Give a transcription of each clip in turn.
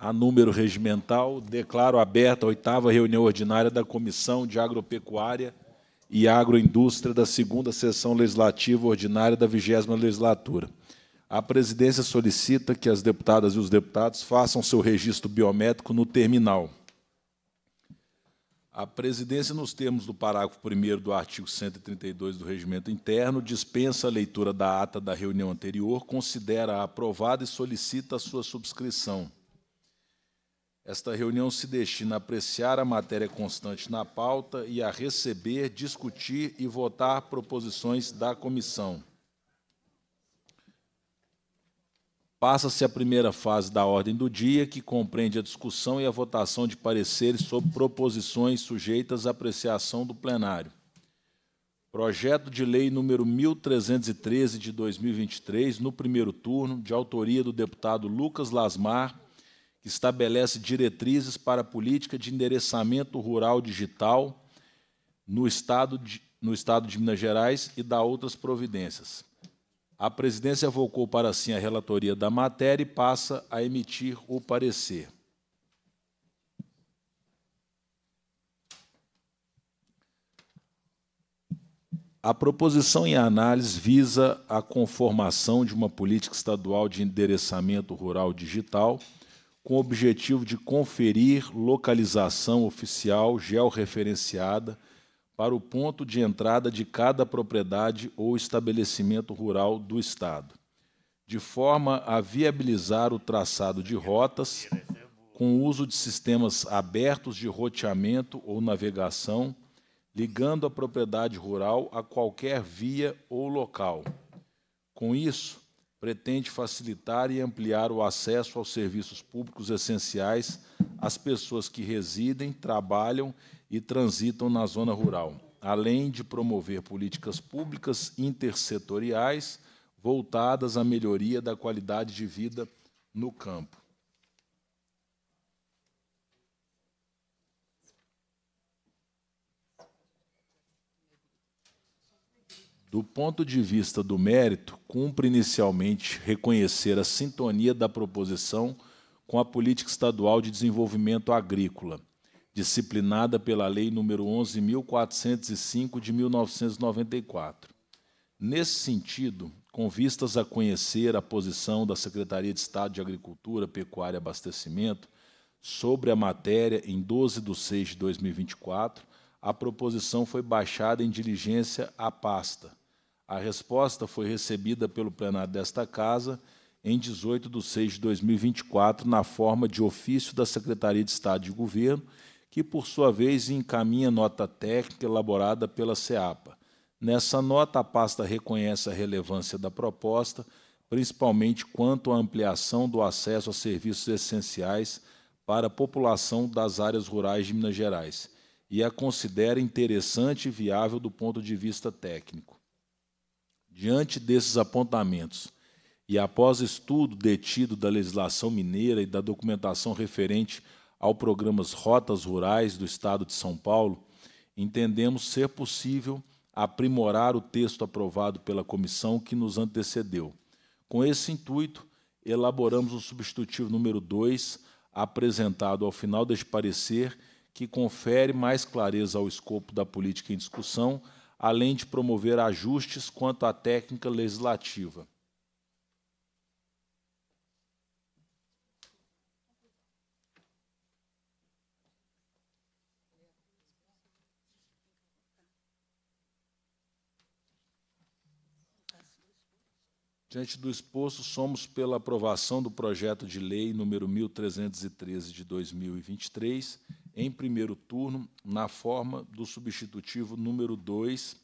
a número regimental, declaro aberta a oitava reunião ordinária da Comissão de Agropecuária e Agroindústria da segunda sessão legislativa ordinária da vigésima legislatura. A presidência solicita que as deputadas e os deputados façam seu registro biométrico no terminal. A presidência, nos termos do parágrafo 1 do artigo 132 do Regimento Interno, dispensa a leitura da ata da reunião anterior, considera aprovada e solicita a sua subscrição. Esta reunião se destina a apreciar a matéria constante na pauta e a receber, discutir e votar proposições da comissão. Passa-se a primeira fase da ordem do dia, que compreende a discussão e a votação de pareceres sobre proposições sujeitas à apreciação do plenário. Projeto de Lei número 1313 de 2023, no primeiro turno, de autoria do deputado Lucas Lasmar, que estabelece diretrizes para a política de endereçamento rural digital no estado de, no estado de Minas Gerais e dá outras providências. A presidência evocou para si a relatoria da matéria e passa a emitir o parecer. A proposição em análise visa a conformação de uma política estadual de endereçamento rural digital com o objetivo de conferir localização oficial georreferenciada para o ponto de entrada de cada propriedade ou estabelecimento rural do Estado, de forma a viabilizar o traçado de rotas com o uso de sistemas abertos de roteamento ou navegação, ligando a propriedade rural a qualquer via ou local. Com isso, pretende facilitar e ampliar o acesso aos serviços públicos essenciais às pessoas que residem, trabalham e transitam na zona rural, além de promover políticas públicas intersetoriais voltadas à melhoria da qualidade de vida no campo. Do ponto de vista do mérito, cumpre inicialmente reconhecer a sintonia da proposição com a política estadual de desenvolvimento agrícola, disciplinada pela Lei nº 11.405 de 1994. Nesse sentido, com vistas a conhecer a posição da Secretaria de Estado de Agricultura, Pecuária e Abastecimento sobre a matéria em 12 de 6 de 2024, a proposição foi baixada em diligência à pasta, a resposta foi recebida pelo plenário desta Casa em 18 de 6 de 2024, na forma de ofício da Secretaria de Estado de Governo, que, por sua vez, encaminha nota técnica elaborada pela SEAPA. Nessa nota, a pasta reconhece a relevância da proposta, principalmente quanto à ampliação do acesso a serviços essenciais para a população das áreas rurais de Minas Gerais, e a considera interessante e viável do ponto de vista técnico. Diante desses apontamentos, e após estudo detido da legislação mineira e da documentação referente ao programa Rotas Rurais do Estado de São Paulo, entendemos ser possível aprimorar o texto aprovado pela comissão que nos antecedeu. Com esse intuito, elaboramos o substitutivo número 2, apresentado ao final deste parecer, que confere mais clareza ao escopo da política em discussão, além de promover ajustes quanto à técnica legislativa. Diante do exposto, somos pela aprovação do projeto de lei número 1313 de 2023, em primeiro turno na forma do substitutivo número 2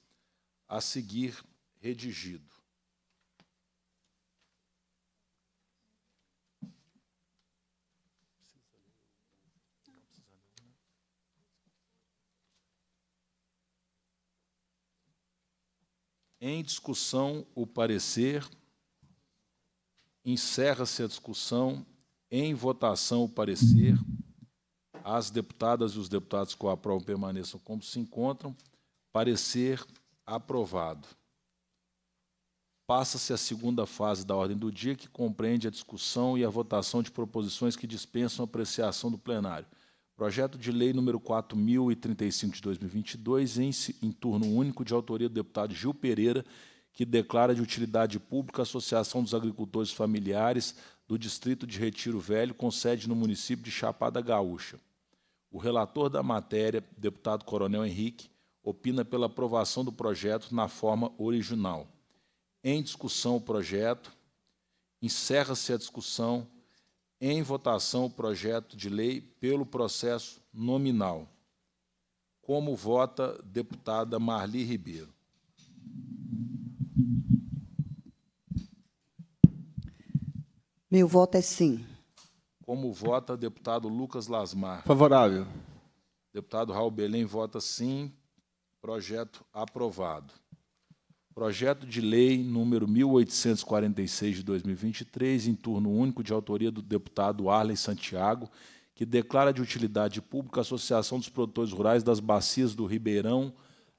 a seguir redigido. Em discussão, o parecer. Encerra-se a discussão. Em votação, o parecer as deputadas e os deputados que o aprovam permaneçam como se encontram. Parecer aprovado. Passa-se a segunda fase da ordem do dia, que compreende a discussão e a votação de proposições que dispensam apreciação do plenário. Projeto de Lei número 4.035 de 2022, em, em turno único, de autoria do deputado Gil Pereira, que declara de utilidade pública a Associação dos Agricultores Familiares do Distrito de Retiro Velho, com sede no município de Chapada Gaúcha. O relator da matéria, deputado Coronel Henrique, opina pela aprovação do projeto na forma original. Em discussão o projeto, encerra-se a discussão, em votação o projeto de lei pelo processo nominal. Como vota deputada Marli Ribeiro? Meu voto é sim. Como vota deputado Lucas Lasmar? Favorável. Deputado Raul Belém vota sim. Projeto aprovado. Projeto de lei número 1846 de 2023, em turno único de autoria do deputado Arley Santiago, que declara de utilidade pública a Associação dos Produtores Rurais das Bacias do Ribeirão,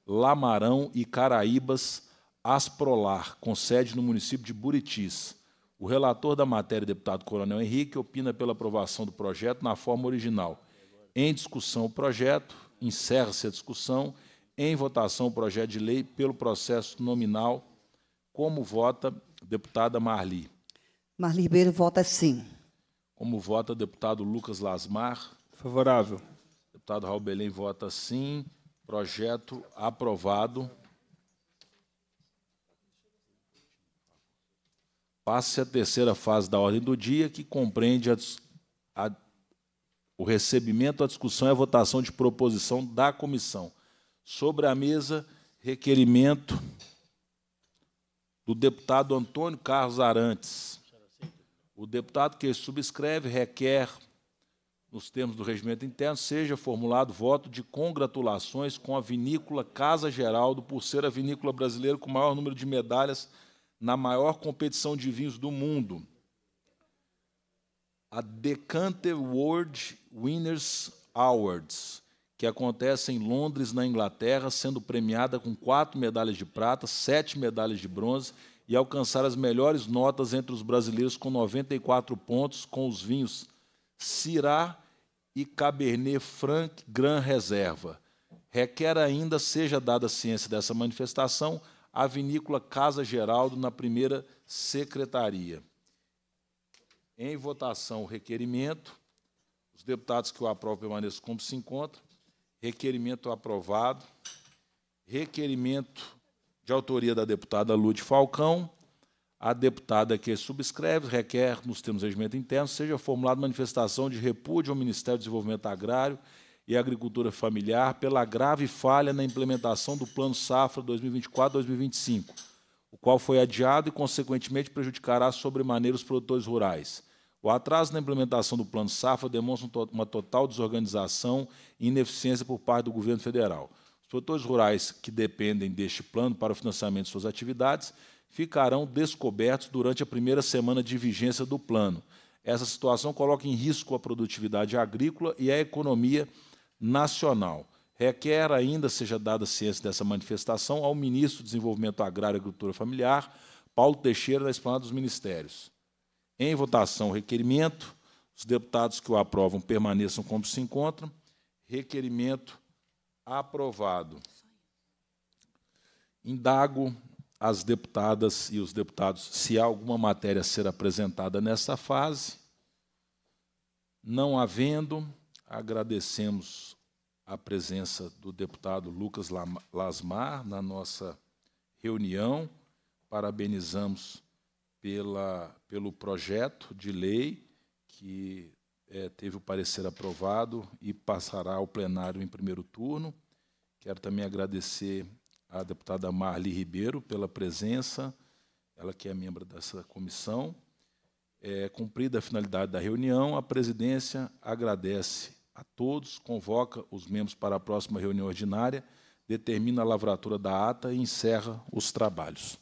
Lamarão e Caraíbas, Asprolar, com sede no município de Buritis o relator da matéria, deputado Coronel Henrique, opina pela aprovação do projeto na forma original. Em discussão o projeto, encerra-se a discussão. Em votação o projeto de lei pelo processo nominal, como vota deputada Marli. Marli Ribeiro vota sim. Como vota deputado Lucas Lasmar? Favorável. Deputado Raul Belém vota sim. Projeto aprovado. Passa a terceira fase da ordem do dia, que compreende a, a, o recebimento, a discussão e a votação de proposição da comissão. Sobre a mesa, requerimento do deputado Antônio Carlos Arantes. O deputado que subscreve requer, nos termos do regimento interno, seja formulado voto de congratulações com a vinícola Casa Geraldo por ser a vinícola brasileira com o maior número de medalhas na maior competição de vinhos do mundo, a Decanter World Winners Awards, que acontece em Londres, na Inglaterra, sendo premiada com quatro medalhas de prata, sete medalhas de bronze e alcançar as melhores notas entre os brasileiros com 94 pontos com os vinhos Syrah e Cabernet Franc Gran Reserva. Requer ainda seja dada a ciência dessa manifestação a vinícola Casa Geraldo, na primeira secretaria. Em votação, o requerimento. Os deputados que o aprovam permaneçam como se encontram. Requerimento aprovado. Requerimento de autoria da deputada Lúcia Falcão. A deputada que subscreve requer, nos termos do regimento interno, seja formulada manifestação de repúdio ao Ministério do Desenvolvimento Agrário e agricultura familiar pela grave falha na implementação do Plano Safra 2024-2025, o qual foi adiado e, consequentemente, prejudicará sobremaneira os produtores rurais. O atraso na implementação do Plano Safra demonstra uma total desorganização e ineficiência por parte do governo federal. Os produtores rurais que dependem deste plano para o financiamento de suas atividades ficarão descobertos durante a primeira semana de vigência do plano. Essa situação coloca em risco a produtividade agrícola e a economia nacional. Requer ainda seja dada ciência dessa manifestação ao ministro do Desenvolvimento Agrário e Agricultura Familiar, Paulo Teixeira, da Esplanada dos Ministérios. Em votação, requerimento. Os deputados que o aprovam permaneçam como se encontram. Requerimento aprovado. Indago as deputadas e os deputados se há alguma matéria a ser apresentada nessa fase. Não havendo, agradecemos a presença do deputado Lucas Lasmar na nossa reunião, parabenizamos pela, pelo projeto de lei que é, teve o parecer aprovado e passará ao plenário em primeiro turno. Quero também agradecer à deputada Marli Ribeiro pela presença, ela que é membro dessa comissão. É, cumprida a finalidade da reunião, a presidência agradece a todos, convoca os membros para a próxima reunião ordinária, determina a lavratura da ata e encerra os trabalhos.